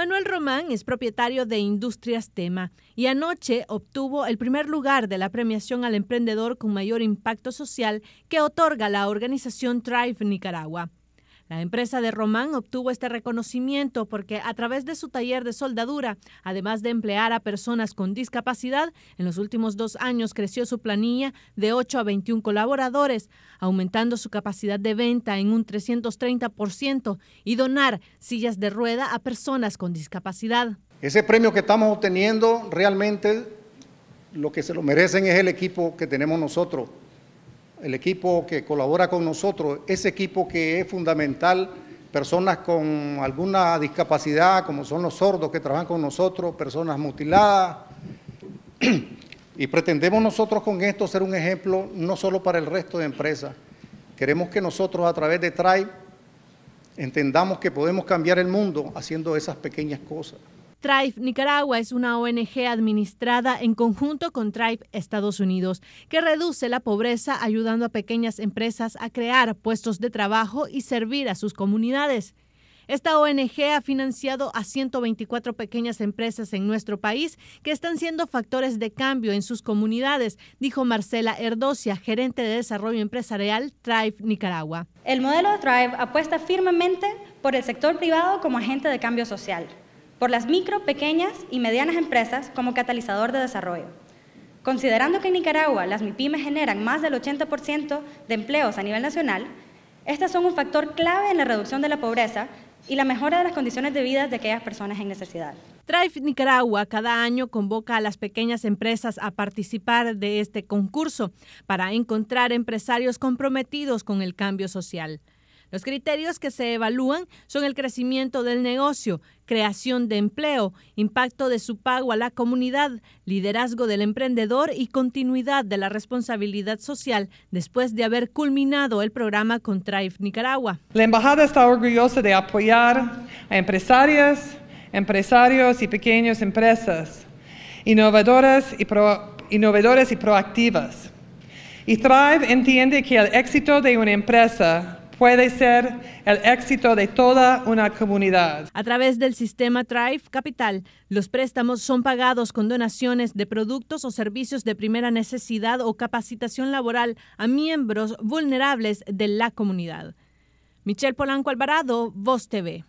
Manuel Román es propietario de Industrias Tema y anoche obtuvo el primer lugar de la premiación al emprendedor con mayor impacto social que otorga la organización Thrive Nicaragua. La empresa de Román obtuvo este reconocimiento porque a través de su taller de soldadura, además de emplear a personas con discapacidad, en los últimos dos años creció su planilla de 8 a 21 colaboradores, aumentando su capacidad de venta en un 330% y donar sillas de rueda a personas con discapacidad. Ese premio que estamos obteniendo realmente lo que se lo merecen es el equipo que tenemos nosotros el equipo que colabora con nosotros, ese equipo que es fundamental, personas con alguna discapacidad, como son los sordos que trabajan con nosotros, personas mutiladas. Y pretendemos nosotros con esto ser un ejemplo no solo para el resto de empresas. Queremos que nosotros a través de TRAI entendamos que podemos cambiar el mundo haciendo esas pequeñas cosas. Tribe Nicaragua es una ONG administrada en conjunto con Tribe Estados Unidos, que reduce la pobreza ayudando a pequeñas empresas a crear puestos de trabajo y servir a sus comunidades. Esta ONG ha financiado a 124 pequeñas empresas en nuestro país que están siendo factores de cambio en sus comunidades, dijo Marcela Erdosia, gerente de desarrollo empresarial Tribe Nicaragua. El modelo de Tribe apuesta firmemente por el sector privado como agente de cambio social por las micro, pequeñas y medianas empresas como catalizador de desarrollo. Considerando que en Nicaragua las MIPIMES generan más del 80% de empleos a nivel nacional, estas son un factor clave en la reducción de la pobreza y la mejora de las condiciones de vida de aquellas personas en necesidad. Drive Nicaragua cada año convoca a las pequeñas empresas a participar de este concurso para encontrar empresarios comprometidos con el cambio social. Los criterios que se evalúan son el crecimiento del negocio, creación de empleo, impacto de su pago a la comunidad, liderazgo del emprendedor y continuidad de la responsabilidad social después de haber culminado el programa con Thrive Nicaragua. La embajada está orgullosa de apoyar a empresarias, empresarios y pequeñas empresas, innovadoras y, y proactivas. Y Thrive entiende que el éxito de una empresa puede ser el éxito de toda una comunidad. A través del sistema Thrive Capital, los préstamos son pagados con donaciones de productos o servicios de primera necesidad o capacitación laboral a miembros vulnerables de la comunidad. Michelle Polanco Alvarado, Voz TV.